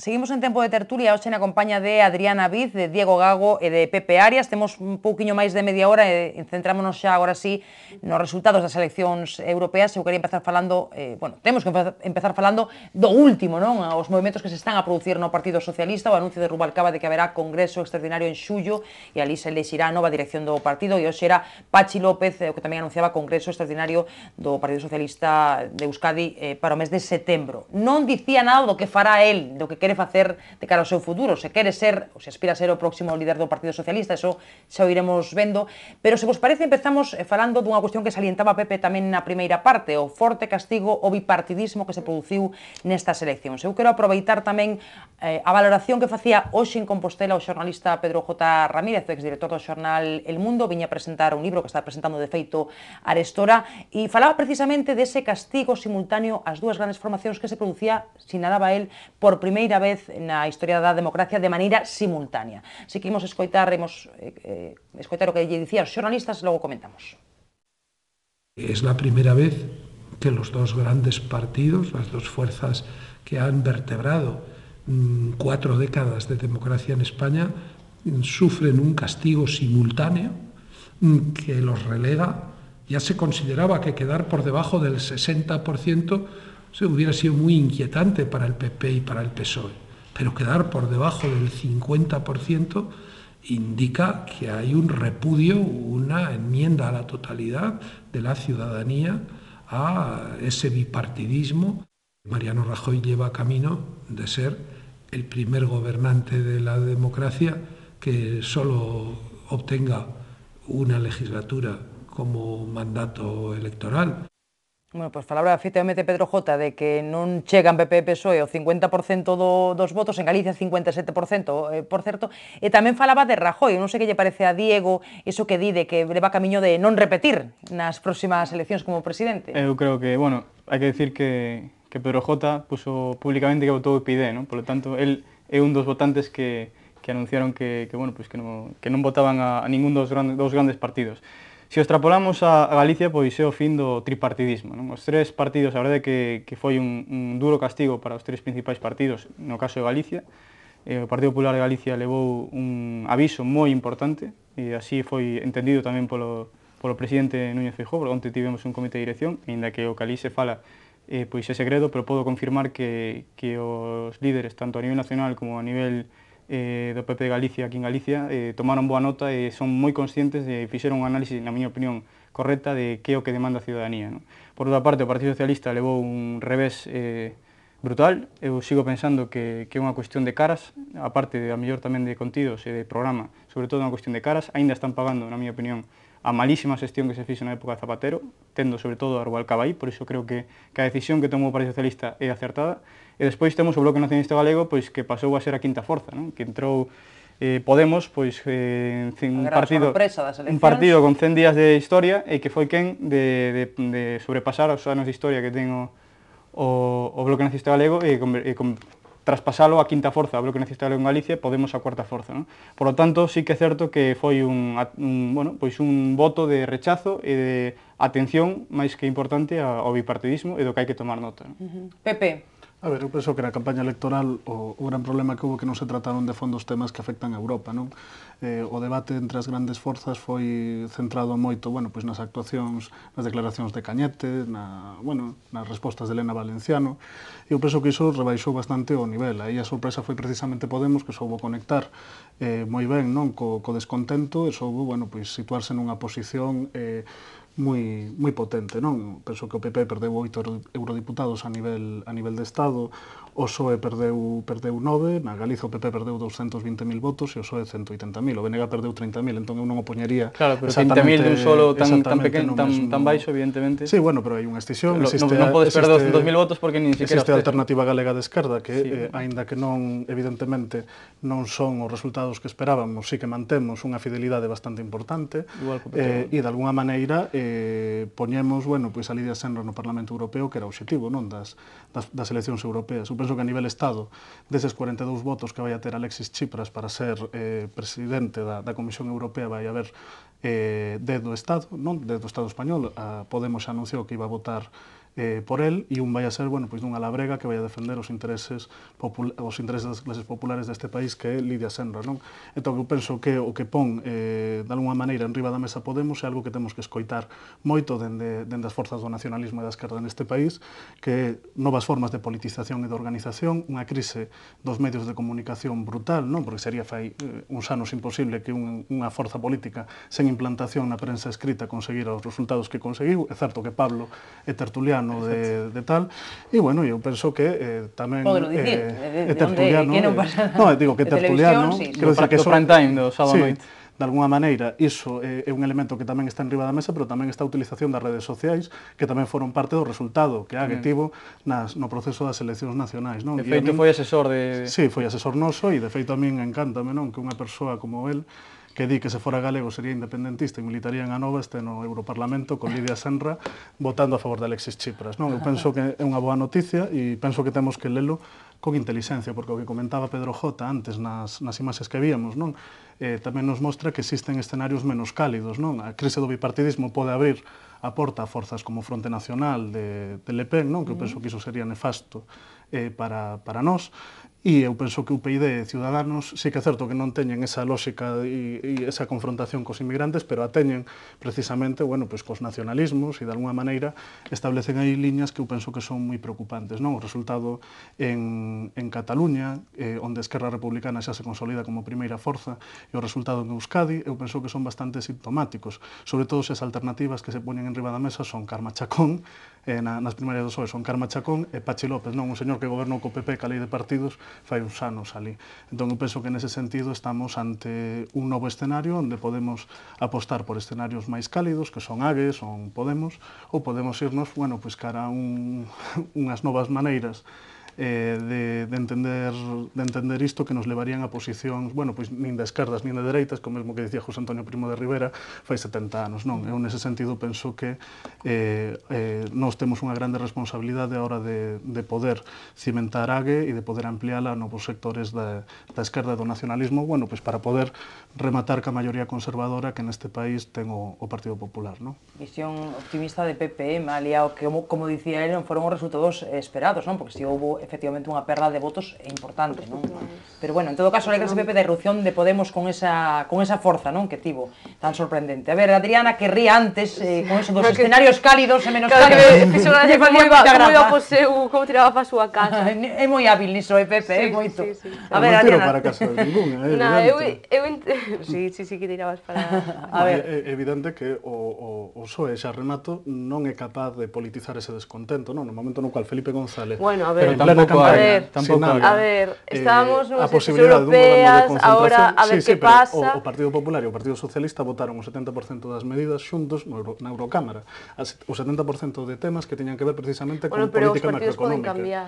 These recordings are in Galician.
Seguimos en tempo de tertulia, hoxe na compaña de Adriana Viz, de Diego Gago e de Pepe Arias. Temos un pouquiño máis de media hora e centrámonos xa agora sí nos resultados das eleccións europeas. Eu quería empezar falando, eh, bueno, temos que empezar falando do último, non? Os movimentos que se están a producir no Partido Socialista, o anuncio de Rubalcaba de que haberá congreso extraordinario en xullo e ali se lexirá a nova dirección do partido e hoxe era Pachi López eh, o que tamén anunciaba congreso extraordinario do Partido Socialista de Euskadi eh, para o mes de setembro. Non dicía nada do que fará el, do que quere quere facer de cara ao seu futuro, se quere ser, ou se aspira a ser o próximo líder do Partido Socialista, eso xa o iremos vendo, pero se vos parece empezamos eh, falando dunha cuestión que salientaba Pepe tamén na primeira parte, o forte castigo ao bipartidismo que se produciu nestas eleccións. Eu quero aproveitar tamén eh, a valoración que facía hoxe en Compostela o xornalista Pedro J. Ramírez, o exdirector do xornal El Mundo, viña a presentar un libro que está presentando de feito Arestora e falaba precisamente dese castigo simultáneo ás dúas grandes formacións que se producía, sinalaba el, por primeira vez en la historia de la democracia de manera simultánea. Así que escuchar, lo eh, eh, que decían los jornalistas luego comentamos. Es la primera vez que los dos grandes partidos, las dos fuerzas que han vertebrado mm, cuatro décadas de democracia en España, mm, sufren un castigo simultáneo mm, que los relega. Ya se consideraba que quedar por debajo del 60% eso hubiera sido muy inquietante para el PP y para el PSOE, pero quedar por debajo del 50% indica que hay un repudio, una enmienda a la totalidad de la ciudadanía a ese bipartidismo. Mariano Rajoy lleva camino de ser el primer gobernante de la democracia que solo obtenga una legislatura como mandato electoral. Bueno, pois falaba efectivamente Pedro J de que non chegan PP e PSOE o 50% do, dos votos, en Galicia 57%, eh, por certo, e tamén falaba de Rajoy, non sei que lle parece a Diego iso que di de que leva camiño de non repetir nas próximas eleccións como presidente. Eu creo que, bueno, hai que decir que, que Pedro J puso públicamente que votou PID, non? Por lo tanto, el é un dos votantes que, que anunciaron que, que, bueno, pues que, non, que non votaban a, a ningún dos, gran, dos grandes partidos. Se o extrapolamos a, Galicia, pois é o fin do tripartidismo. Non? Os tres partidos, a verdade que, que foi un, un duro castigo para os tres principais partidos, no caso de Galicia, eh, o Partido Popular de Galicia levou un aviso moi importante, e así foi entendido tamén polo, polo presidente Núñez Feijóo, porque onte tivemos un comité de dirección, ainda que o que se fala eh, pois é segredo, pero podo confirmar que, que os líderes, tanto a nivel nacional como a nivel eh, do PP de Galicia aquí en Galicia eh, tomaron boa nota e son moi conscientes e fixeron un análisis, na miña opinión, correcta de que é o que demanda a ciudadanía. Non? Por outra parte, o Partido Socialista levou un revés eh, brutal, eu sigo pensando que, que é unha cuestión de caras, aparte a mellor tamén de contidos e de programa, sobre todo unha cuestión de caras, aínda están pagando, na miña opinión, a malísima xestión que se fixo na época de Zapatero, tendo sobre todo a Cabai, por iso creo que, que a decisión que tomou o Partido Socialista é acertada. E despois temos o Bloque Nacionalista Galego, pois que pasou a ser a quinta forza, non? que entrou eh, Podemos, pois eh, un partido un partido con 100 días de historia e que foi quen de, de, de sobrepasar os anos de historia que ten o, o, o Bloque Nacionalista Galego e, e, e traspasalo a quinta forza, a bloque necesitario en Galicia, Podemos a cuarta forza. ¿no? Por lo tanto, sí que é certo que foi un, un, bueno, pois un voto de rechazo e de atención máis que importante ao bipartidismo e do que hai que tomar nota. ¿no? Uh -huh. Pepe, A ver, eu penso que na campaña electoral o, o gran problema que houve que non se trataron de fondo os temas que afectan a Europa, non? Eh, o debate entre as grandes forzas foi centrado moito, bueno, pois nas actuacións, nas declaracións de Cañete, na, bueno, nas respostas de Elena Valenciano. Eu penso que iso rebaixou bastante o nivel. Aí a sorpresa foi precisamente Podemos que soubo conectar eh, moi ben, non, co, co descontento e soubo, bueno, pois situarse nunha posición eh, moi moi potente, non? Penso que o PP perdeu oito eurodiputados a nivel a nivel de estado, o PSOE perdeu perdeu 9, na Galiza o PP perdeu 220.000 votos e o PSOE 180.000, o BNG perdeu 30.000, entón eu non o poñería Claro, pero 30.000 dun solo tan tan pequeno, tan, mesmo... tan baixo, evidentemente. Sí, bueno, pero hai unha extinción, pero, existe Non, non podes perder 200.000 votos porque nin siquiera Existe a alternativa galega de esquerda que sí. eh, aínda que non evidentemente non son os resultados que esperábamos, si sí que mantemos unha fidelidade bastante importante. Igual, eh, e de alguna maneira eh, eh, poñemos, bueno, pois a Lidia Senra no Parlamento Europeo, que era o objetivo, non, das, das, das eleccións europeas. Eu penso que a nivel Estado, deses 42 votos que vai a ter Alexis Tsipras para ser eh, presidente da, da Comisión Europea, vai haber eh, dedo Estado, non, dedo Estado español, a ah, Podemos anunciou que iba a votar eh, por el e un vai a ser, bueno, pois dunha labrega que vai a defender os intereses os intereses das clases populares deste país que é Lidia Senra, non? Entón, eu penso que o que pon eh, de alguma maneira en riba da mesa Podemos é algo que temos que escoitar moito dende, dende as forzas do nacionalismo e da esquerda neste país, que novas formas de politización e de organización, unha crise dos medios de comunicación brutal, non? Porque sería fai eh, uns anos imposible que un, unha forza política sen implantación na prensa escrita conseguira os resultados que conseguiu. É certo que Pablo e tertuliano tertuliano de, de tal, e bueno, eu penso que eh, tamén... Podelo dicir, eh, eh, de, de, tertuliano, onde, que non eh, pasa eh, No, digo que tertuliano, sí, quero que son... prime time do sábado sí, noite de alguna maneira, iso é eh, un elemento que tamén está en riba da mesa, pero tamén está a utilización das redes sociais, que tamén foron parte do resultado que a tivo nas, no proceso das eleccións nacionais. Non? De feito, min, foi asesor de... Sí, foi asesor noso, e de feito a min encántame non? que unha persoa como el que di que se fora galego sería independentista e militaría en Anova este no Europarlamento con Lidia Senra votando a favor de Alexis Tsipras. Non? Eu ah, penso que é unha boa noticia e penso que temos que lelo con inteligencia, porque o que comentaba Pedro J antes nas, nas imaxes que víamos, non? Eh, tamén nos mostra que existen escenarios menos cálidos, non? A crise do bipartidismo pode abrir a porta a forzas como Fronte Nacional de, de Le Pen, non? que eu penso que iso sería nefasto eh, para, para nós, E eu penso que o PID e Ciudadanos sí que é certo que non teñen esa lógica e, e esa confrontación cos inmigrantes, pero a teñen precisamente, bueno, pois cos nacionalismos e de alguna maneira establecen aí liñas que eu penso que son moi preocupantes, non? O resultado en, en Cataluña, eh, onde Esquerra Republicana xa se consolida como primeira forza, e o resultado en Euskadi, eu penso que son bastante sintomáticos, sobre todo se as alternativas que se poñen en riba da mesa son Carma Chacón, eh, na, nas primarias do PSOE son Carma Chacón e Pachi López, non un señor que gobernou co PP ca lei de partidos fai uns anos ali. Entón, eu penso que nese sentido estamos ante un novo escenario onde podemos apostar por escenarios máis cálidos, que son AGE, son Podemos, ou podemos irnos, bueno, pois cara a un, unhas novas maneiras eh, de, de, entender, de entender isto que nos levarían a posicións, bueno, pois nin de esquerdas nin de dereitas, como mesmo que dicía José Antonio Primo de Rivera, fai 70 anos, non? Eu nese sentido penso que eh, eh, nós temos unha grande responsabilidade a hora de, de poder cimentar AGE e de poder ampliála a novos sectores da, da esquerda e do nacionalismo, bueno, pois para poder rematar ca maioría conservadora que neste país ten o, o Partido Popular, non? Visión optimista de aliado, que como, como dicía ele, non foron os resultados esperados, non? Porque si houbo efectivamente unha perda de votos é importante, non? Pero bueno, en todo caso, alegrase Pepe da erupción de Podemos con esa con esa forza, non, que tivo, tan sorprendente. A ver, Adriana que ría antes eh, con esos dos escenarios que... cálidos e menos claro, cálidos. Fixo gracia como como tiraba para a súa casa. é moi hábil niso, é eh, Pepe, é eh, moito. A ver, Adriana. para casa de ningún, eh, nah, eu, eu, Si, si, si, que tirabas para... A ver. É, evidente que o, o, o PSOE xa remato non é capaz de politizar ese descontento, non? No momento no cual Felipe González... Bueno, a ver, tampoco hay, a ver, tampoco nada. Eh, a ver, estábamos eh, nas posibilidade europeas, de agora a ver sí, que sí, pasa. O, o Partido Popular e o Partido Socialista votaron o 70% das medidas xuntos no Euro, na Eurocámara, o 70% de temas que tiñan que ver precisamente bueno, con política macroeconómica. Bueno, pero os partidos poden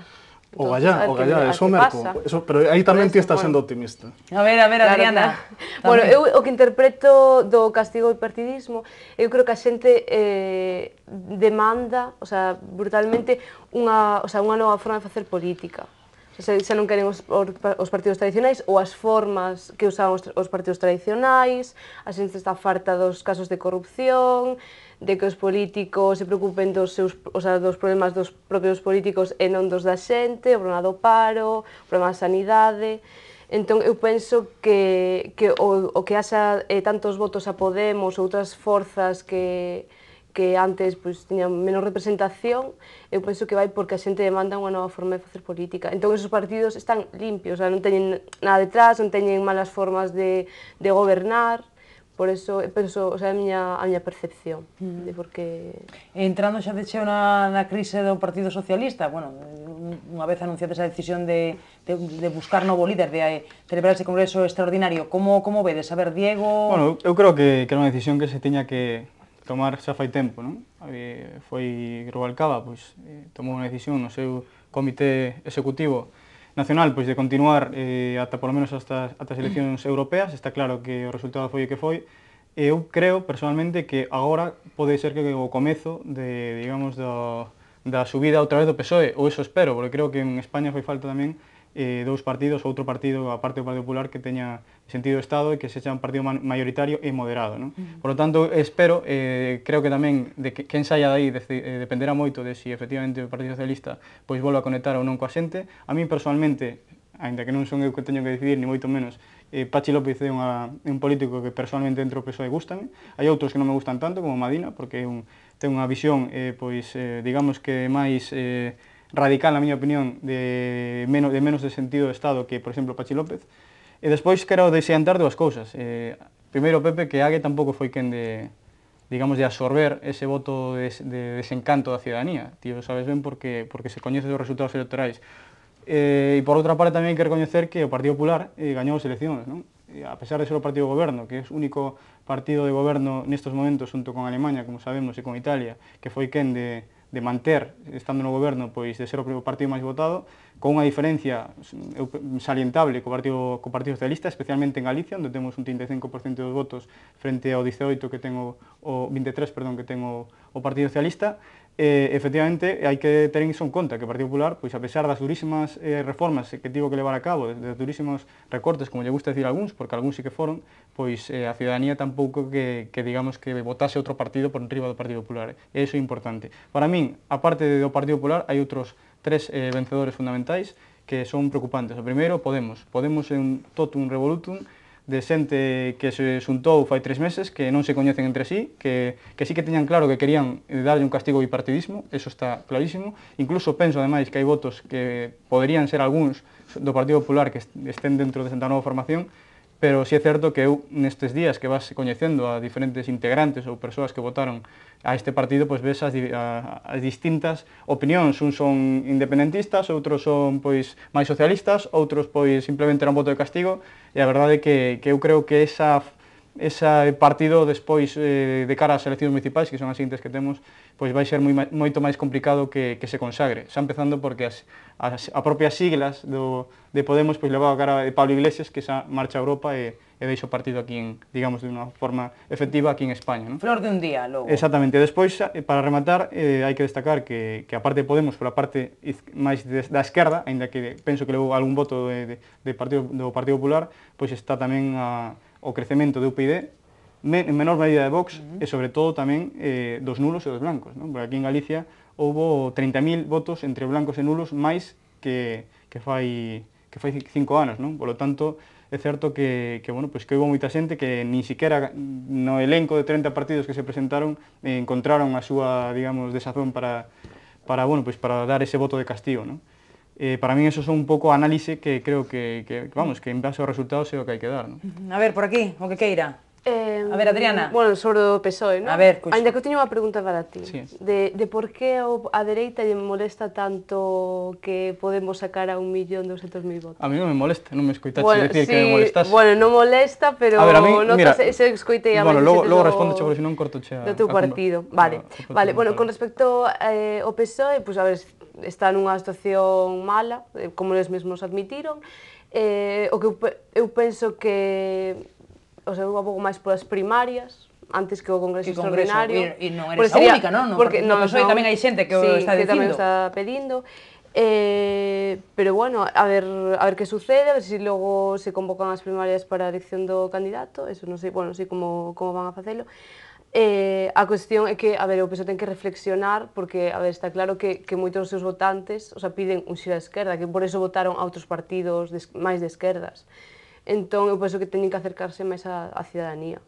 cambiar o Gallá, o Gallá, eso merco. Eso, pero aí tamén ti estás sendo optimista. A ver, a ver, claro, Adriana. Claro. Bueno, eu o que interpreto do castigo e partidismo, eu creo que a xente eh, demanda, o sea, brutalmente, unha, o sea, unha nova forma de facer política. O sea, xa non queren os, os partidos tradicionais ou as formas que usaban os, os partidos tradicionais, a xente está farta dos casos de corrupción, de que os políticos se preocupen dos, seus, o sea, dos problemas dos propios políticos e non dos da xente, o problema do paro, o problema da sanidade. Entón, eu penso que, que o, o que haxa eh, tantos votos a Podemos ou outras forzas que, que antes pois, tiñan menos representación, eu penso que vai porque a xente demanda unha nova forma de facer política. Entón, esos partidos están limpios, o sea, non teñen nada detrás, non teñen malas formas de, de gobernar, Por eso, penso, o sea, a miña, a miña percepción, mm. de porque... Entrando xa de cheo na, na crise do Partido Socialista, bueno, unha vez anunciada esa decisión de, de, de buscar novo líder, de eh, celebrar ese congreso extraordinario, como, como vedes? A ver, Diego... Bueno, eu creo que, que era unha decisión que se tiña que tomar xa fai tempo, non? Eh, foi Rubalcaba, pois, eh, tomou unha decisión no seu comité executivo nacional pois de continuar eh, ata polo menos hasta, ata as eleccións europeas, está claro que o resultado foi o que foi, e eu eh, creo personalmente que agora pode ser que o comezo de, digamos, do, da subida outra vez do PSOE, ou eso espero, porque creo que en España foi falta tamén eh, dous partidos, outro partido, a parte do Partido Popular, que teña sentido Estado e que se echa un partido maioritario e moderado. Non? Uh -huh. Por lo tanto, espero, eh, creo que tamén, de que, quen saia dai de, eh, dependerá moito de si efectivamente o Partido Socialista pois volva a conectar ou non coa xente. A mí personalmente, aínda que non son eu que teño que decidir, ni moito menos, eh, Pachi López é unha, un político que personalmente dentro do PSOE gustan. Hai outros que non me gustan tanto, como Madina, porque é un, ten unha visión, eh, pois, eh, digamos que máis... Eh, radical, na miña opinión, de menos de, menos de sentido de Estado que, por exemplo, Pachi López. E despois quero deseantar dúas cousas. Eh, primeiro, Pepe, que Ague tampouco foi quen de, digamos, de absorber ese voto de, de desencanto da ciudadanía. Ti sabes ben porque, porque se coñece os resultados electorais. Eh, e por outra parte tamén hai que recoñecer que o Partido Popular eh, gañou as eleccións, non? E, a pesar de ser o partido goberno, que é o único partido de goberno nestes momentos junto con Alemania, como sabemos, e con Italia, que foi quen de, de manter, estando no goberno, pois de ser o primeiro partido máis votado, con unha diferencia salientable co Partido, co partido Socialista, especialmente en Galicia, onde temos un 35% dos votos frente ao 18 que ten o, o 23, perdón, que ten o, o Partido Socialista, eh, efectivamente hai que ter iso en conta que o Partido Popular, pois a pesar das durísimas eh, reformas que tivo que levar a cabo, de durísimos recortes, como lle gusta decir algúns, porque algúns sí que foron, pois eh, a ciudadanía tampouco que, que digamos que votase outro partido por enriba do Partido Popular. E iso é importante. Para min, aparte do Partido Popular, hai outros tres eh, vencedores fundamentais que son preocupantes. O primeiro, Podemos. Podemos é un totum revolutum de xente que se xuntou fai tres meses, que non se coñecen entre sí, que, que sí que teñan claro que querían eh, darlle un castigo bipartidismo, eso está clarísimo. Incluso penso, ademais, que hai votos que poderían ser algúns do Partido Popular que estén dentro de Santa Nova Formación, pero si sí é certo que eu nestes días que vas coñecendo a diferentes integrantes ou persoas que votaron a este partido, pois ves as, a, as distintas opinións, uns son independentistas, outros son pois máis socialistas, outros pois simplemente era un voto de castigo, e a verdade é que, que eu creo que esa ese partido despois eh, de cara ás eleccións municipais, que son as seguintes que temos, pois vai ser moi, moito máis complicado que, que se consagre. Xa empezando porque as, as, a propias siglas do, de Podemos pois levaba a cara de Pablo Iglesias, que xa marcha a Europa e, e deixo o partido aquí, en, digamos, de unha forma efectiva aquí en España. Non? Flor de un día, logo. Exactamente. Despois, eh, para rematar, eh, hai que destacar que, que a parte de Podemos, pola parte máis da esquerda, aínda que penso que levou algún voto de, de, de partido, do Partido Popular, pois está tamén a o crecemento de UPyD, men, en menor medida de Vox, uh -huh. e sobre todo tamén eh, dos nulos e dos blancos. Non? Porque aquí en Galicia houbo 30.000 votos entre blancos e nulos máis que, que fai que fai cinco anos, non? Por lo tanto, é certo que, que bueno, pois pues que houve moita xente que nin siquiera no elenco de 30 partidos que se presentaron eh, encontraron a súa, digamos, desazón para, para, bueno, pois pues para dar ese voto de castigo, non? Eh, para mí eso son un pouco análise que creo que, que vamos, que en base aos resultados é o que hai que dar. ¿no? A ver, por aquí, o que queira. Eh, a ver, Adriana. Bueno, sobre o PSOE, ¿no? A ver, cuxa. Ainda que eu teño unha pregunta para ti. Sí. De, de por que a dereita lle molesta tanto que podemos sacar a un millón doscentos mil votos? A mí non me molesta, non me escoitaste bueno, decir sí, que me molestas. Bueno, non molesta, pero a ver, a mí, no mira, se, se escoitei a Bueno, logo, logo respondo porque senón corto che Do teu partido, a, vale. A, a, vale, bueno, con respecto eh, ao PSOE, pues, a ver, está nunha situación mala, eh, como eles mesmos admitiron. Eh, o que eu, eu penso que o sea, eu abogo máis polas primarias, antes que o Congreso, que Congreso Extraordinario. E non eres porque a única, non? No, porque, no, no, no, tamén hai xente que sí, o está que dicindo. tamén está pedindo. Eh, pero bueno, a ver, a ver que sucede, a ver se si logo se convocan as primarias para a elección do candidato, eso non sei, bueno, non sei como, como van a facelo. Eh, a cuestión é que, a ver, o PSOE ten que reflexionar porque, a ver, está claro que, que moitos dos seus votantes o sea, piden un xira de esquerda, que por eso votaron a outros partidos máis de esquerdas. Entón, eu penso que teñen que acercarse máis á, á cidadanía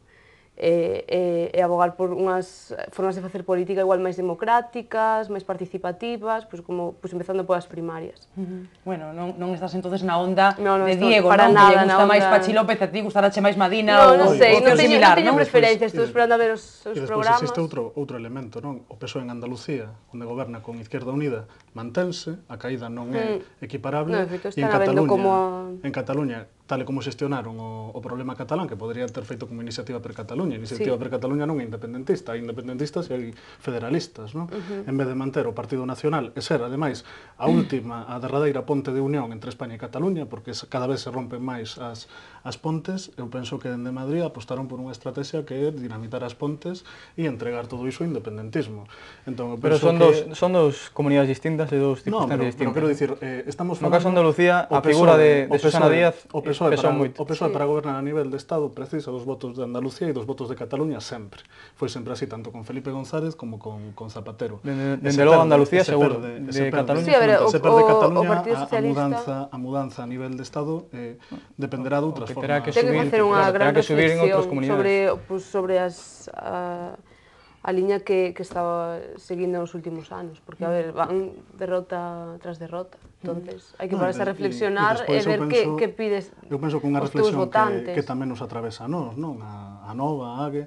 e, e, e abogar por unhas formas de facer política igual máis democráticas, máis participativas, pois como pois empezando polas primarias. Uh -huh. Bueno, non, non estás entonces na onda no, no, de Diego, para non? Nada, que lle gusta máis Pachi López, a ti gustarache máis Madina no, ou non sei, non teño, similar, non? teño preferencias, estou esperando a ver os, os programas. existe outro, outro elemento, non? O PSOE en Andalucía, onde goberna con Izquierda Unida, mantense, a caída non é mm. equiparable, no, e en Cataluña, como... en Cataluña tal como xestionaron o, o problema catalán, que poderían ter feito como Iniciativa per Cataluña. Iniciativa sí. per Cataluña non é independentista, hai independentistas e hai federalistas, non? Uh -huh. En vez de manter o Partido Nacional e ser, ademais, a última, a derradeira ponte de unión entre España e Cataluña, porque cada vez se rompen máis as, as pontes, eu penso que dende Madrid apostaron por unha estrategia que é dinamitar as pontes e entregar todo iso ao independentismo. Entón, pero son, que... dos, son dos comunidades distintas e dos tipos no, pero, distintas. pero quero dicir, eh, estamos falando... No caso de Andalucía, a figura de, de Susana Díaz... O PSOE, para, moito. o PSOE sí. para gobernar a nivel de Estado precisa dos votos de Andalucía e dos votos de Cataluña sempre. Foi sempre así, tanto con Felipe González como con, con Zapatero. Dende de, de, logo Andalucía seguro, perde, de, de Cataluña. Sí, a ver, o, se perde o, Cataluña, o Socialista... a, mudanza, a mudanza a nivel de Estado eh, dependerá de outras formas. Terá que subir, que facer unha gran que subir en outras comunidades. Sobre, pues, sobre as... Uh, a liña que, que estaba seguindo nos últimos anos, porque, a ver, van derrota tras derrota. Entonces, mm. hai que ponerse a reflexionar e, e ver que, que pides Eu penso que unha reflexión que, que tamén nos atravesa a nós, non? A, a nova, a que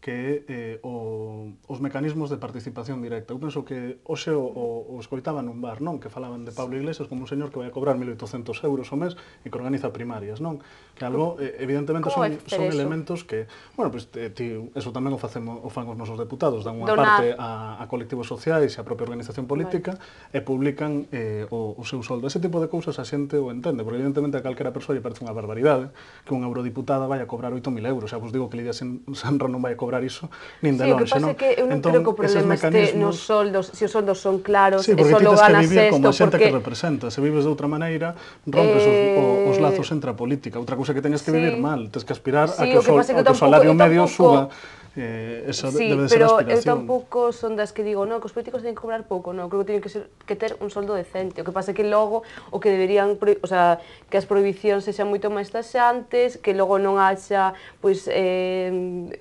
que é eh, o, os mecanismos de participación directa. Eu penso que hoxe o, o, o escoitaba nun bar, non? Que falaban de Pablo Iglesias como un señor que vai a cobrar 1.800 euros o mes e que organiza primarias, non? Que algo, eh, evidentemente, son, son elementos que... Bueno, pues, te, ti, eso tamén o, facemos, o fan os nosos deputados, dan unha Donar. parte a, a colectivos sociais e a propia organización política vale. e publican eh, o, o seu soldo. Ese tipo de cousas a xente o entende, porque evidentemente a calquera persoa lle parece unha barbaridade que unha eurodiputada vai a cobrar 8.000 euros. Xa vos digo que Lidia Sanra non vai a cobrar cobrar iso nin de sí, lonxe, non? que eu non entón, creo que o problema mecanismos... este nos soldos, se si os soldos son claros, sí, e só lo ganas esto, como a xente porque... que representa, se vives de outra maneira, rompes eh... os, os lazos entre a política, outra cousa que tenes que sí. mal, tens que aspirar sí, a que o, sol, que que o, tampoco, o salario medio tampoco... suba Eh, esa sí, debe de ser pero eu tampouco son das que digo, no, que os políticos teñen que cobrar pouco, no, creo que teñen que, ser, que ter un soldo decente. O que pasa é que logo o que deberían, o sea, que as prohibicións sexan moito máis taxantes, que logo non haxa pois eh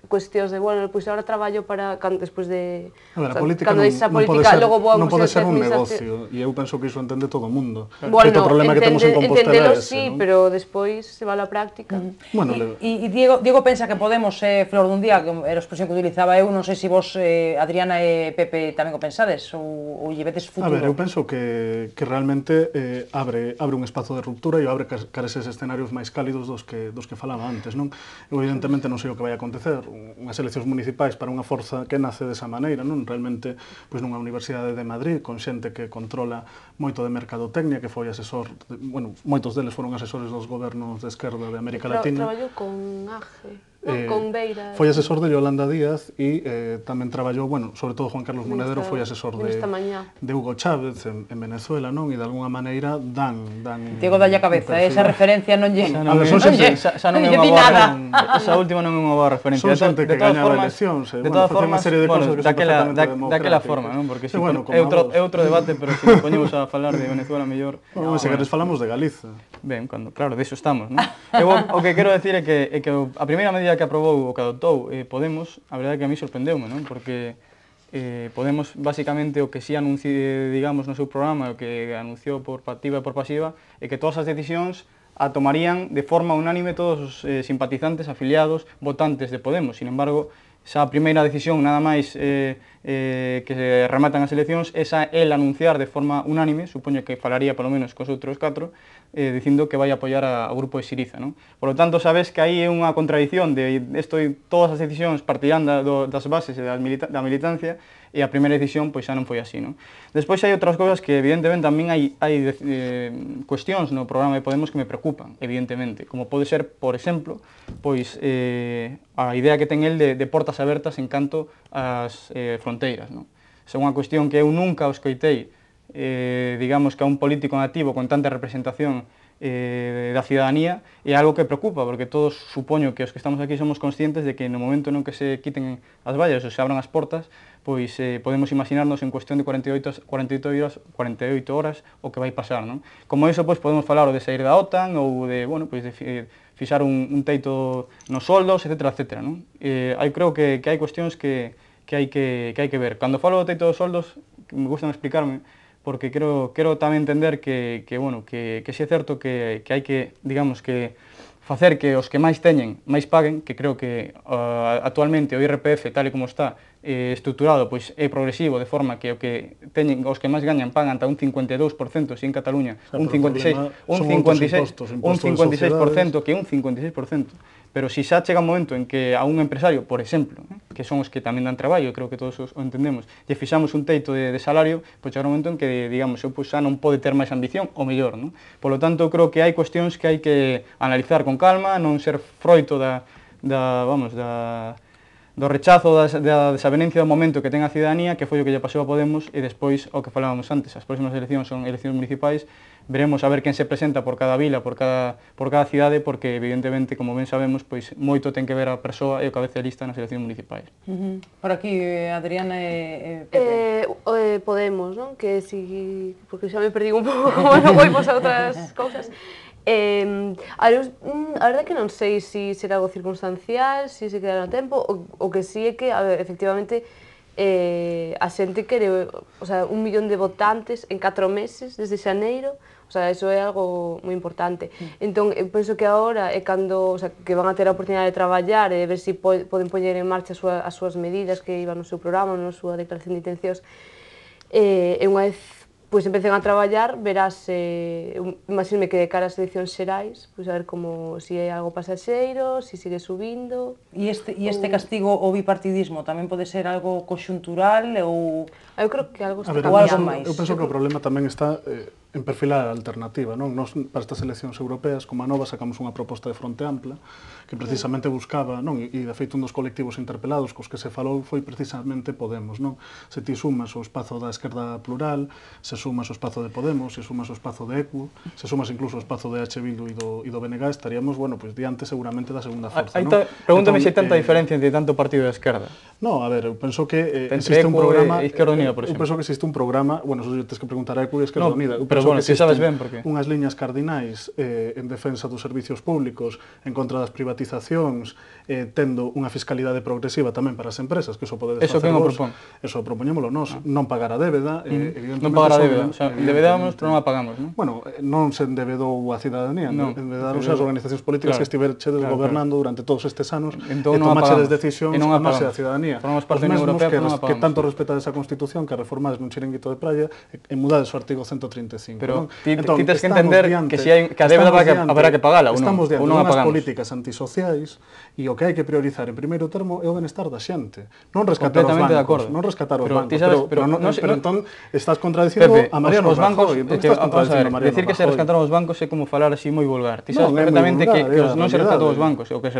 cuestións de, bueno, pois agora traballo para cando, despois de a ver, a o sea, política non, política, non pode ser, logo non pode ser un negocio e eu penso que iso entende todo o mundo. Bueno, este problema entende, que temos en Compostela entendelo, ese, sí, ¿no? pero despois se va a la práctica. Mm. Bueno, e, le... Diego, Diego pensa que Podemos ser eh, flor dun día que eros expresión que utilizaba eu, non sei se vos, eh, Adriana e Pepe, tamén o pensades, ou, ou lle vedes futuro. A ver, eu penso que, que realmente eh, abre, abre un espazo de ruptura e abre careses escenarios máis cálidos dos que, dos que falaba antes. Non? Eu, evidentemente, non sei o que vai acontecer. Unhas eleccións municipais para unha forza que nace desa maneira, non realmente pois, nunha Universidade de Madrid, con xente que controla moito de mercadotecnia, que foi asesor, de, bueno, moitos deles foron asesores dos gobernos de esquerda de América Latina. Tra traballou con AGE eh, con Beira. Foi asesor de Yolanda Díaz e eh, tamén traballou, bueno, sobre todo Juan Carlos Monedero foi asesor de, de Hugo Chávez en, en Venezuela, non? E de alguna maneira dan... dan Diego dalle a cabeza, eh, esa referencia non lle... Xa non, son non, xa, xa non é unha boa, nada. última non é unha boa referencia. Son xente que gañaba eleccións, de todas formas, serie de bueno, daquela, da, daquela forma, non? Porque si bueno, é, outro, é outro debate, pero se poñemos a falar de Venezuela mellor... Non, se queres falamos de Galiza. Ben, cando, claro, de iso estamos, non? Eu, o que quero decir é que, é que a primeira medida que aprobou o que adoptou eh, Podemos, a verdade é que a mí sorprendeume, non? Porque eh, Podemos, basicamente, o que si sí anuncie, eh, digamos, no seu programa, o que anunciou por activa e por pasiva, é que todas as decisións a tomarían de forma unánime todos os eh, simpatizantes, afiliados, votantes de Podemos. Sin embargo, xa a primeira decisión nada máis eh, eh, que se rematan as eleccións, esa el anunciar de forma unánime, supoño que falaría polo menos cos outros catro, eh, dicindo que vai apoiar ao grupo de Siriza. Non? Por lo tanto, sabes que aí é unha contradición de esto, todas as decisións partirán da, do, das bases da, milita, da militancia e a primeira decisión pois xa non foi así, non? Despois hai outras cousas que evidentemente tamén hai, hai eh, cuestións no programa de Podemos que me preocupan, evidentemente, como pode ser, por exemplo, pois eh, a idea que ten el de, de portas abertas en canto ás eh, fronteiras, non? Esa é unha cuestión que eu nunca os coitei, eh, digamos que a un político nativo con tanta representación eh, da ciudadanía é algo que preocupa, porque todos supoño que os que estamos aquí somos conscientes de que no momento non que se quiten as vallas ou se abran as portas, pois eh, podemos imaginarnos en cuestión de 48, 48 horas, 48 horas o que vai pasar, non? Como iso, pois podemos falar o de sair da OTAN ou de, bueno, pois de fixar un, un teito nos soldos, etc, etc, non? Eh, aí creo que, que hai cuestións que, que hai que, que hai que ver. Cando falo do teito dos soldos, me gustan explicarme, porque quero, quero tamén entender que, que bueno, que, que si é certo que, que hai que, digamos, que facer que os que máis teñen máis paguen, que creo que uh, actualmente o IRPF tal e como está eh, estructurado pois é progresivo de forma que o que teñen os que máis gañan pagan ata un 52% si en Cataluña, o sea, un 56, un 56, impostos, impostos un 56% que un 56%. Pero se si xa chega un momento en que a un empresario, por exemplo, que son os que tamén dan traballo, creo que todos os o entendemos, lle fixamos un teito de, de salario, pois chega un momento en que, digamos, eu pois, xa non pode ter máis ambición, ou mellor, non? Por lo tanto, creo que hai cuestións que hai que analizar con calma, non ser froito da, da vamos, da, do rechazo da, da desavenencia do momento que ten a ciudadanía, que foi o que lle pasou a Podemos, e despois o que falábamos antes, as próximas eleccións son eleccións municipais, veremos a ver quen se presenta por cada vila, por cada, por cada cidade, porque evidentemente, como ben sabemos, pois moito ten que ver a persoa e o cabeza de lista nas eleccións municipais. Uh -huh. Por aquí, Adriana e, e Pepe. Eh, eh, Podemos, non? Que si... porque xa me perdi un pouco, bueno, vou a outras cousas. Eh, a, ver, mm, a verdade que non sei se si será algo circunstancial, se si se quedará tempo, o, o que sí é que, a ver, efectivamente, eh, a xente quere, o sea, un millón de votantes en 4 meses desde xaneiro, O sea, iso é algo moi importante. Mm. Entón, eu penso que agora é cando, o sea, que van a ter a oportunidade de traballar e ver se si po poden poñer en marcha as súas, as súas medidas que iban no seu programa, na no súa declaración de intencións. Eh, e unha vez pois empecen a traballar, verás, eh, imagínme que de cara a eleccións xerais, pois a ver como si hai algo pasaxeiro, si sigue subindo. E este, e este ou... castigo ao bipartidismo tamén pode ser algo coxuntural ou... Eu creo que algo está a ver, eu penso que o problema tamén está eh, en perfilar alternativa. para estas elecciones europeas, como ANOVA, sacamos una propuesta de fronte ampla que precisamente buscaba, non, e, de feito un dos colectivos interpelados cos que se falou foi precisamente Podemos, non? Se ti sumas o espazo da esquerda plural, se sumas o espazo de Podemos, se sumas o espazo de ECU, se sumas incluso o espazo de H Bildu e do, e do BNG, estaríamos, bueno, pois pues, diante seguramente da segunda forza, non? Pregúntame se hai tanta entón, eh, diferencia entre tanto partido de esquerda. No, a ver, eu penso que eh, existe un programa... E Unida, eh, por exemplo. Eu penso que existe un programa, bueno, eso tens que preguntar a ECU e Esquerda no, Unida. Eu pero bueno, que si sabes ben, que? Unhas liñas cardinais eh, en defensa dos servicios públicos, en contra das privatizacións, privatizacións eh, tendo unha fiscalidade progresiva tamén para as empresas, que iso podedes eso facer que non propón. Eso propoñémolo nós, no. Ah. non pagar a débeda, mm. eh, mm-hmm. evidentemente. Non pagar a débeda, o sea, debedamos, pero non a pagamos, non? Bueno, eh, non se endebedou a cidadanía, non. endebedaron as organizacións políticas claro, que estiverchedes claro, gobernando claro. durante todos estes anos entón, e tomachedes decisións non a base da cidadanía. Formamos parte da Unión Europea, que, non que tanto respetades a Constitución, que reformades nun chiringuito de praia e mudades o artigo 135. Pero entón, ti, tens que entender que, si hai, que a débeda habrá que, que pagala, ou non? Estamos diante unhas políticas antisociais sociais e o que hai que priorizar en primeiro termo é o benestar da xente. Non rescatar os bancos, de acordo. non rescatar os pero, bancos, sabes, pero, pero, no, no, pero, entón estás contradicindo Pepe, a Mariano os, os bancos, Rajoy, entón estás contradicindo a, ver, a Mariano Decir que Rajoy. se rescataron os bancos é como falar así moi vulgar. Ti sabes no, perfectamente vulgar, que, que os, non se rescatou os bancos, o que se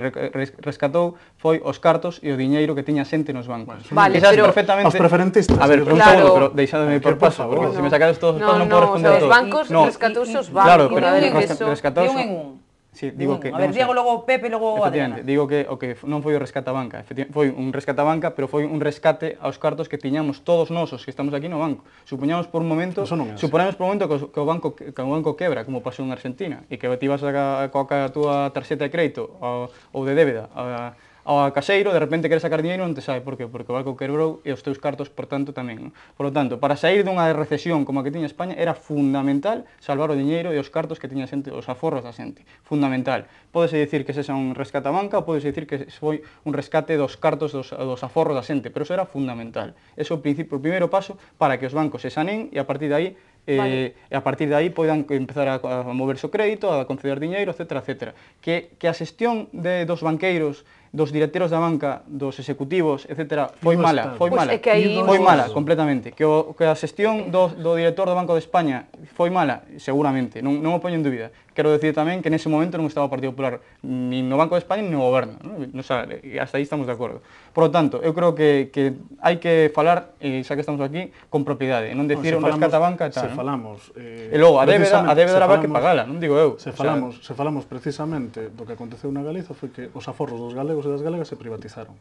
rescatou foi os cartos e o diñeiro que tiña xente nos bancos. Vale, pero perfectamente... Os preferentistas. A ver, un segundo, pero deixadme por paso, porque se me sacades todos os non podo responder todos. Os bancos rescatouse os bancos, claro, pero rescatou un en un. Sí, digo que, a ver, Diego, logo Pepe, logo Adriana. Digo que o que non foi o rescate a banca, foi un rescate a banca, pero foi un rescate aos cartos que tiñamos todos nosos que estamos aquí no banco. Supoñamos por un momento, no supoñamos por un momento que o, banco que o banco quebra, como pasou en Argentina, e que ti vas a, a coca a túa tarxeta de crédito ou de débeda a, ao caseiro, de repente queres sacar dinheiro non te sabe por qué? Porque o banco quebrou e os teus cartos, por tanto, tamén. Non? Por lo tanto, para sair dunha recesión como a que tiña España, era fundamental salvar o diñeiro e os cartos que tiña a xente, os aforros da xente. Fundamental. Podese dicir que sexa un rescate a banca, podese dicir que foi un rescate dos cartos dos, dos aforros da xente, pero eso era fundamental. Eso é o principio, o primeiro paso para que os bancos se sanen e a partir de aí eh, vale. e a partir de aí poidan empezar a, a moverse o crédito, a conceder diñeiro, etc, etc. Que, que a xestión de, dos banqueiros dos directeros da banca, dos executivos, etc. Foi no mala, foi pois mala. Pois é que aí... Foi mala, completamente. Que, o, que a xestión do, do director do Banco de España foi mala, seguramente, non, non o poño en dúbida quero decir tamén que nese momento non estaba o Partido Popular ni no Banco de España ni no goberno, non? O sea, hasta aí estamos de acordo. Por lo tanto, eu creo que, que hai que falar, e eh, xa que estamos aquí, con propiedade, non decir no, falamos, rescata banca e tal. Se falamos... Eh, e logo, a débeda, a débeda habrá que pagala, non digo eu. Se falamos, o sea, se falamos precisamente do que aconteceu na Galiza foi que os aforros dos galegos e das galegas se privatizaron.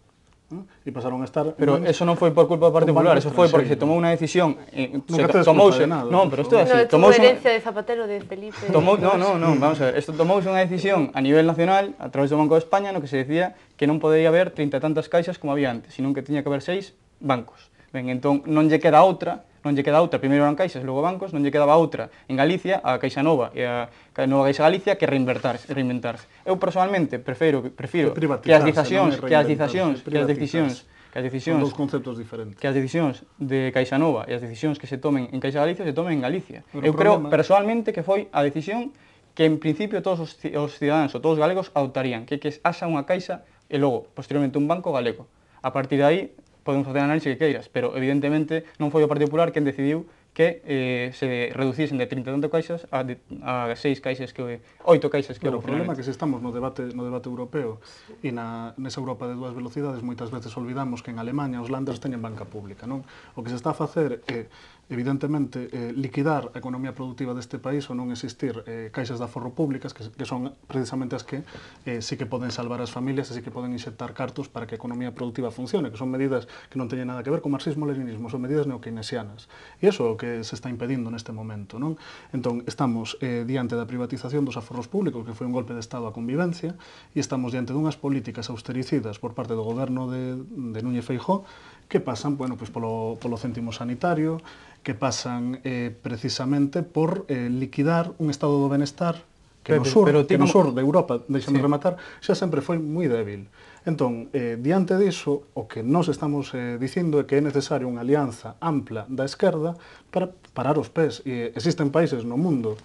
¿no? e pasaron a estar... Pero eso non foi por culpa do Partido Popular, eso foi porque se tomou unha decisión... Eh, Nunca se, te tomouse, de nada. Non, pero isto é así. tomou tomouse herencia de Zapatero de Felipe... Tomou, no, no, no, vamos a ver. Isto tomouse unha decisión a nivel nacional, a través do Banco de España, no que se decía que non podía haber 30 tantas caixas como había antes, senón que tiña que haber seis bancos. Ben, entón non lle queda outra non lle queda outra, primeiro eran caixas, logo bancos, non lle quedaba outra en Galicia a Caixa Nova e a Nova Caixa Galicia que reinventarse, reinventarse. Eu personalmente prefiro prefiro que as decisións, que as decisións, que as decisións que as decisións son dos conceptos diferentes. Que as decisións de Caixa Nova e as decisións que se tomen en Caixa Galicia se tomen en Galicia. Pero Eu creo problema... personalmente que foi a decisión que en principio todos os, os cidadáns ou todos os galegos adoptarían, que que haxa unha caixa e logo posteriormente un banco galego. A partir de aí podemos facer análise que queiras, pero evidentemente non foi o Partido Popular quen decidiu que eh, se reducísen de 30 caixas a, de, a 6 caixas que oito caixas que o problema é que se estamos no debate no debate europeo e na nesa Europa de dúas velocidades moitas veces olvidamos que en Alemania os landers teñen banca pública, non? O que se está a facer é eh, evidentemente, eh, liquidar a economía productiva deste país ou non existir eh, caixas de aforro públicas, que, que son precisamente as que eh, sí que poden salvar as familias e sí que poden inxectar cartos para que a economía productiva funcione, que son medidas que non teñen nada que ver con marxismo-leninismo, son medidas neokeynesianas. E iso é o que se está impedindo neste momento. Non? Entón, estamos eh, diante da privatización dos aforros públicos, que foi un golpe de Estado a convivencia, e estamos diante dunhas políticas austericidas por parte do goberno de, de Núñez Feijó, que pasan bueno, pois polo, polo céntimo sanitario, que pasan eh, precisamente por eh, liquidar un estado do benestar que Pepe, no sur, pero que no sur de Europa, deixame sí. rematar, xa sempre foi moi débil. Entón, eh, diante diso, o que nos estamos eh, dicindo é que é necesario unha alianza ampla da esquerda para parar os pés. E eh, existen países no mundo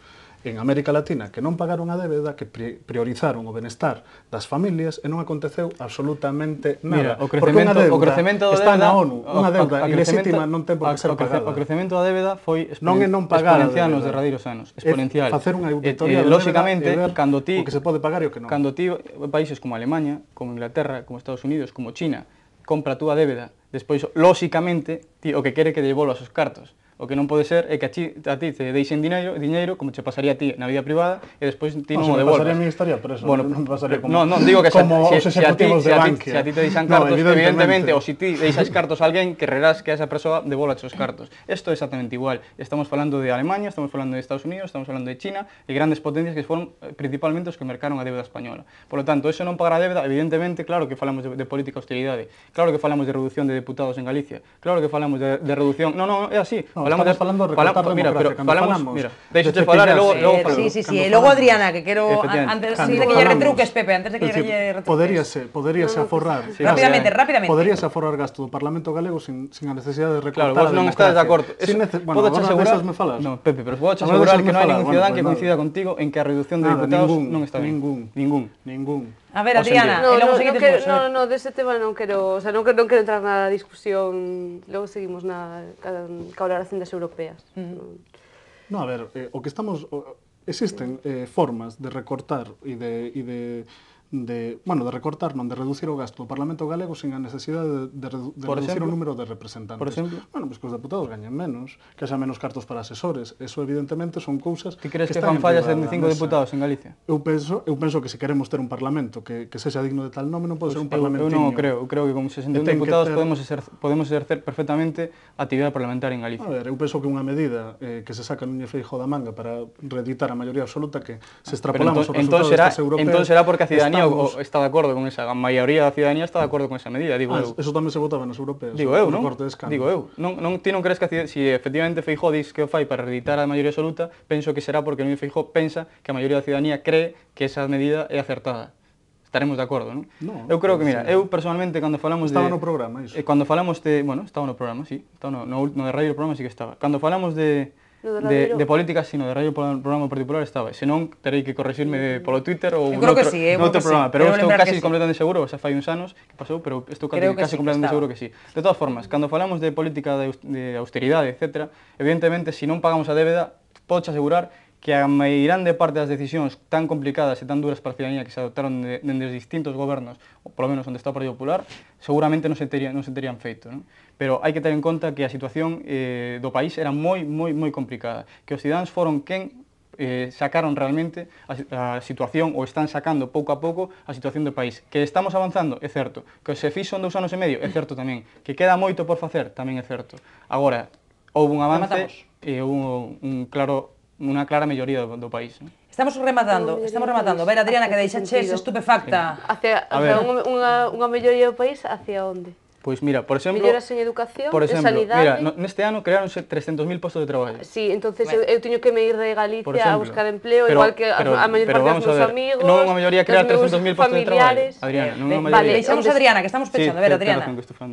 en América Latina que non pagaron a débeda, que priorizaron o benestar das familias e non aconteceu absolutamente nada. Mira, o crecemento, deuda, o crecemento da débeda está na ONU, unha débeda ilesítima non ten por que ser pagada. O crecemento da débeda foi non é non pagar exponencial nos derradeiros anos, exponencial. É facer unha auditoría eh, eh, lóxicamente, cando ti o que se pode pagar e o que non. Cando ti países como Alemania, como Inglaterra, como Estados Unidos, como China, compra a túa débeda, despois, lóxicamente, ti o que quere que devolvas os cartos O que non pode ser é que a, chi, a ti te deixen dineiro, diñeiro como che pasaría a ti na vida privada e despois ti non o devolves. Pasaría a preso. Bueno, non pasaría como No, non digo que como se, se, se, a ti, se, a ti, se a ti te deixan cartos, no, evidentemente. evidentemente, ou se si ti deixas cartos a alguén, quererás que a esa persoa devolva os cartos. Isto é exactamente igual. Estamos falando de Alemania, estamos falando de Estados Unidos, estamos falando de China e grandes potencias que foron eh, principalmente os que mercaron a débeda española. Por lo tanto, eso non pagará débeda, evidentemente, claro que falamos de, de política hostilidade, claro que falamos de reducción de deputados en Galicia, claro que falamos de, de reducción... No, no, é así. No, falamos, de falando, falamos, mira, pero falamos, falamos, mira, deixa de falar e logo, logo falamos. Sí, sí, sí, e logo Adriana, que quero antes, antes de que lle retruques, Pepe, antes de que lle retruques. Poderíase, poderíase aforrar. Sí, rápidamente, rápidamente. Poderíase aforrar gasto do Parlamento galego sin, sin a necesidade de recortar Claro, vos non estás de acordo. Sin nece, bueno, agora asegurar, me falas. No, Pepe, pero vou asegurar que non hai ningún cidadán que coincida contigo en que a reducción de ah, diputados non está Ningún, ningún, ningún. A ver, Adriana, no, e logo no, seguides no, no, no, deste tema non quero, o sea, non, quero, non quero entrar na discusión, logo seguimos na colaboración das europeas. Mm Non, No, a ver, eh, o que estamos, existen eh, formas de recortar e de, e de de, bueno, de recortar, non, de reducir o gasto do Parlamento galego sen a necesidade de, de, de reducir ejemplo, o número de representantes. Por exemplo? Bueno, pois pues, que os deputados gañen menos, que haxa menos cartos para asesores. Eso, evidentemente, son cousas que crees que, que fan fallas 75 deputados en Galicia? Eu penso, eu penso que se queremos ter un Parlamento que, que sexa digno de tal nome, non pode pues pois ser un Parlamentinho. Eu, non creo, eu creo que como 61 deputados ter... podemos, exercer, podemos exercer perfectamente a actividade parlamentaria en Galicia. A ver, eu penso que unha medida eh, que se saca Núñez Feijóo da manga para reeditar a maioría absoluta que se extrapolamos entón, os entón resultados entón será, das europeas... Entón será porque a cidadanía ciudadanía o, está de acordo con esa, a maioría da ciudadanía está de acordo con esa medida, digo ah, eu. Eso tamén se votaba nos europeos. Digo eu, non? digo eu. Non, non, ti non crees que se si efectivamente Feijó dis que o fai para reeditar a maioría absoluta, penso que será porque Núñez Feijó pensa que a maioría da cidadanía cree que esa medida é acertada estaremos de acordo, non? No, eu creo que, mira, eu personalmente cando falamos estaba de... Estaba no programa, iso. Eh, cando falamos de... Bueno, estaba no programa, sí. Estaba no, no, no de radio o programa sí que estaba. Cando falamos de, de, de política, sino de radio programa particular estaba. Se non, terei que corregirme polo Twitter ou creo outro, sí, eh, un programa, sí. pero estou casi sí. completamente seguro, xa fai uns anos que pasou, pero estou casi, que casi sí, completamente que seguro que sí. De todas formas, cando falamos de política de, de austeridade, etc., evidentemente, se si non pagamos a débeda, podes asegurar que a de parte das decisións tan complicadas e tan duras para a cidadanía que se adoptaron dende de, de distintos gobernos, ou polo menos onde está o Partido Popular, seguramente non se, terían, non se terían feito. Non? pero hai que ter en conta que a situación eh, do país era moi, moi, moi complicada, que os cidadáns foron quen eh, sacaron realmente a, a situación ou están sacando pouco a pouco a situación do país. Que estamos avanzando, é certo. Que se fixo en dous anos e medio, é certo tamén. Que queda moito por facer, tamén é certo. Agora, houve un avance e eh, un, un claro, unha clara melloría do, do país. Eh? Estamos rematando, estamos rematando. Ver, Adriana, que deixaches estupefacta. Sí. Hacia, hacia unha, unha melloría do país, hacia onde? Pois mira, por exemplo... Melloras en educación, por exemplo, en sanidade... Mira, neste ano creáronse 300.000 postos de traballo. Sí, entonces bueno. eu, eu teño que me ir de Galicia exemplo, a buscar empleo, pero, igual que pero, a, a maior parte dos meus ver, amigos... Non unha maioría crear 300.000 postos de traballo. Adriana, non unha eh, melloría. Vale, deixamos a Adriana, que estamos pechando. Sí, a ver, Adriana.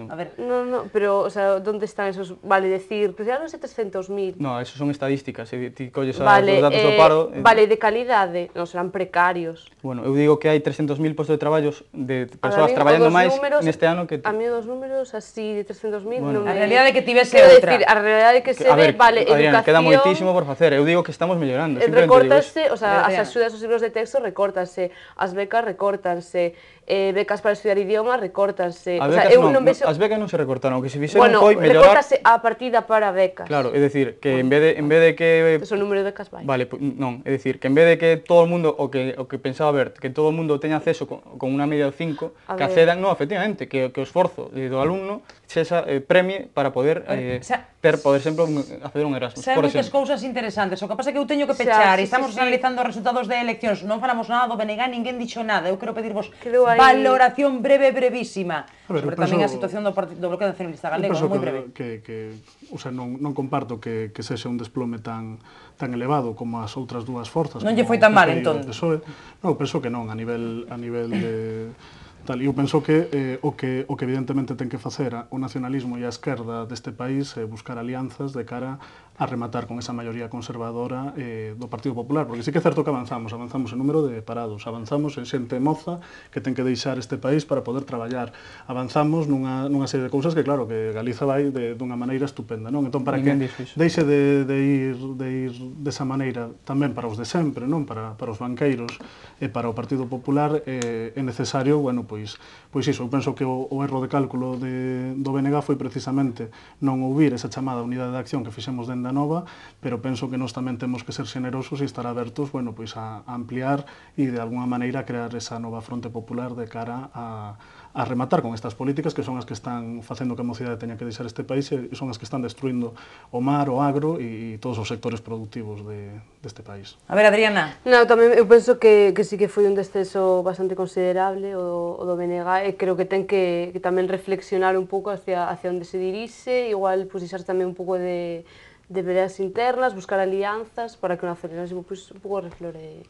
A ver. No, no, pero, o sea, onde están esos... Vale, decir, crearonse 300.000. No, eso son estadísticas, se ti colles vale, os datos eh, do paro... Eh... Vale, de calidade, non serán precarios. Bueno, eu digo que hai 300.000 postos de traballo de persoas traballando máis neste ano que... A mí dos números números así de 300.000 bueno, non me... A realidade de que tivese outra. Decir, a realidade que, que se ve, ver, vale, Adriana, educación... queda moitísimo por facer, eu digo que estamos mellorando. Recórtase, o sea, as axudas aos libros de texto recórtanse, as becas recórtanse, eh, becas para estudiar idiomas recórtanse. o sea, eu non, non vexo... as becas non se recortaron, que se fixeron bueno, foi mellorar... recórtase a partida para becas. Claro, é dicir, que bueno, en vez de, en vez de que... Pues o número de becas vai. Vale, non, é dicir, que en vez de que todo o mundo, o que, o que pensaba ver, que todo o mundo teña acceso con, con unha media de 5, que accedan, non, efectivamente, que, que o esforzo de do alumno sexa eh, premie para poder eh, xa, ter, por exemplo, hacer un Erasmus. Xa hai moitas cousas interesantes. O que pasa é que eu teño que pechar xa, sí, estamos sí, sí. analizando os resultados de eleccións. Non falamos nada do BNG, ninguén dixo nada. Eu quero pedirvos Creo valoración breve, brevísima. A ver, sobre penso, tamén a situación do, part... do Bloque Nacionalista Galego, moi breve. Que, que, o sea, non, non comparto que, que sexa un desplome tan tan elevado como as outras dúas forzas. Non lle foi tan mal, entón. Non, penso que non, a nivel, a nivel de Tal, eu penso que eh, o que o que evidentemente ten que facer o nacionalismo e a esquerda deste país é eh, buscar alianzas de cara a rematar con esa maioría conservadora eh, do Partido Popular, porque sí que é certo que avanzamos, avanzamos en número de parados, avanzamos en xente moza que ten que deixar este país para poder traballar, avanzamos nunha, nunha serie de cousas que claro, que Galiza vai de, dunha maneira estupenda, non? Entón, para Ninguén que deixe de, de, ir, de ir desa maneira tamén para os de sempre, non? Para, para os banqueiros e para o Partido Popular eh, é necesario, bueno, pois, pois iso, eu penso que o, o erro de cálculo de, do BNG foi precisamente non ouvir esa chamada unidade de acción que fixemos dentro vivenda nova, pero penso que nós tamén temos que ser xenerosos e estar abertos bueno, pois a, ampliar e de alguna maneira crear esa nova fronte popular de cara a, a rematar con estas políticas que son as que están facendo que a mocidade teña que deixar este país e son as que están destruindo o mar, o agro e todos os sectores productivos de, deste país. A ver, Adriana. No, tamén eu penso que, que sí que foi un descenso bastante considerable o, o do BNG e creo que ten que, que tamén reflexionar un pouco hacia, hacia onde se dirixe, igual pues, tamén un pouco de de peleas internas, buscar alianzas para que o nacionalismo pois, un pouco reflore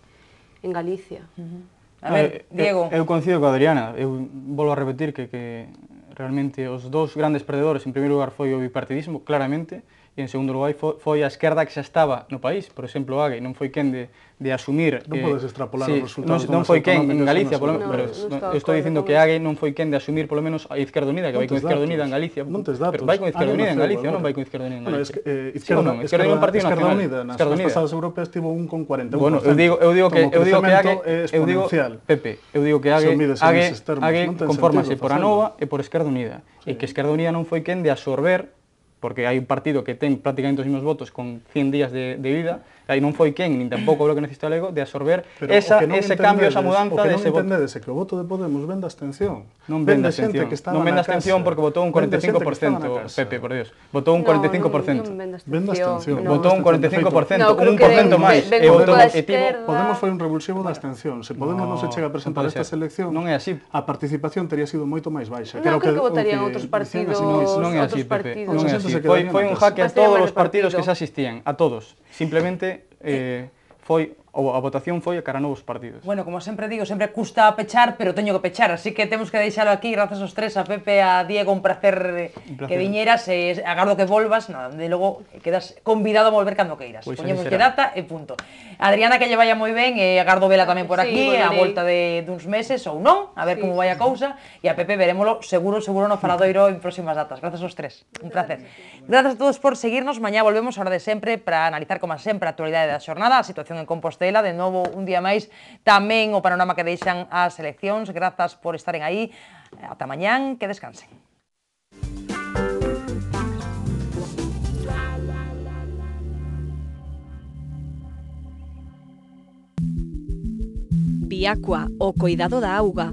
en Galicia. Uh -huh. A ver, eh, Diego... Eu, eu coincido con Adriana, eu volvo a repetir que, que realmente os dous grandes perdedores, en primeiro lugar foi o bipartidismo, claramente, e en segundo lugar foi, foi a esquerda que xa estaba no país, por exemplo, Ague non foi quen de, de asumir Non eh, podes extrapolar sí, os resultados Non, non foi quen en Galicia, polo, no, pero no, estou dicindo que Ague non foi quen de asumir polo menos a Izquierda Unida, que vai con Izquierda Unida en Galicia non tes datos. Pero vai con Izquierda ah, Unida en Galicia, non vai con Izquierda Unida en Galicia bueno, es que, eh, Izquierda, sí, non, Izquierda, Izquierda, Partido Izquierda Unida nas pasadas europeas tivo un con 41 Bueno, eu digo, eu digo que eu digo que Ague eu digo, Pepe, eu digo que Ague Ague, Ague conformase por Anova e por Esquerda Unida e que Esquerda Unida non foi quen de absorber porque hay un partido que tiene prácticamente los mismos votos con 100 días de, de vida aí non foi quen, nin tampouco o necesita Nacionalista Galego, de absorber Pero esa, ese cambio, esa mudanza o que non ese entendedes, voto. que o voto de Podemos vende abstención. Non vende, vende abstención. Que non vende abstención porque votou un 45%, Pepe, por Dios. Votou un 45%. No, vende abstención. Votou un 45%, no, un por cento máis. E eh, votou esquerda... Podemos foi un revulsivo da abstención. Se Podemos no, non se chega a presentar esta selección, non é así. a participación teria sido moito máis baixa. Non, creo que, votarían outros partidos. Non é así, Pepe. Non é así. Foi un hack a todos os partidos que xa asistían, a todos. Simplemente É, é, foi ou a votación foi a cara novos partidos. Bueno, como sempre digo, sempre custa pechar, pero teño que pechar, así que temos que deixalo aquí, grazas aos tres, a Pepe, a Diego, un placer, un eh, placer. que viñeras, e eh, agardo que volvas, nada, de logo quedas convidado a volver cando queiras. Pues pois Poñemos que data e punto. Adriana, que lle vaya moi ben, e eh, agardo vela tamén por aquí, sí, a volta de duns meses ou non, a ver sí, como vai a cousa, e a Pepe verémolo seguro, seguro no Faladoiro en próximas datas. Grazas aos tres, un placer. Grazas a todos por seguirnos, mañá volvemos a hora de sempre para analizar como sempre a actualidade da xornada, a situación en Compostela, Adela, de novo un día máis tamén o panorama que deixan as eleccións. Grazas por estaren aí. Ata mañán, que descansen. Biacua, o coidado da auga,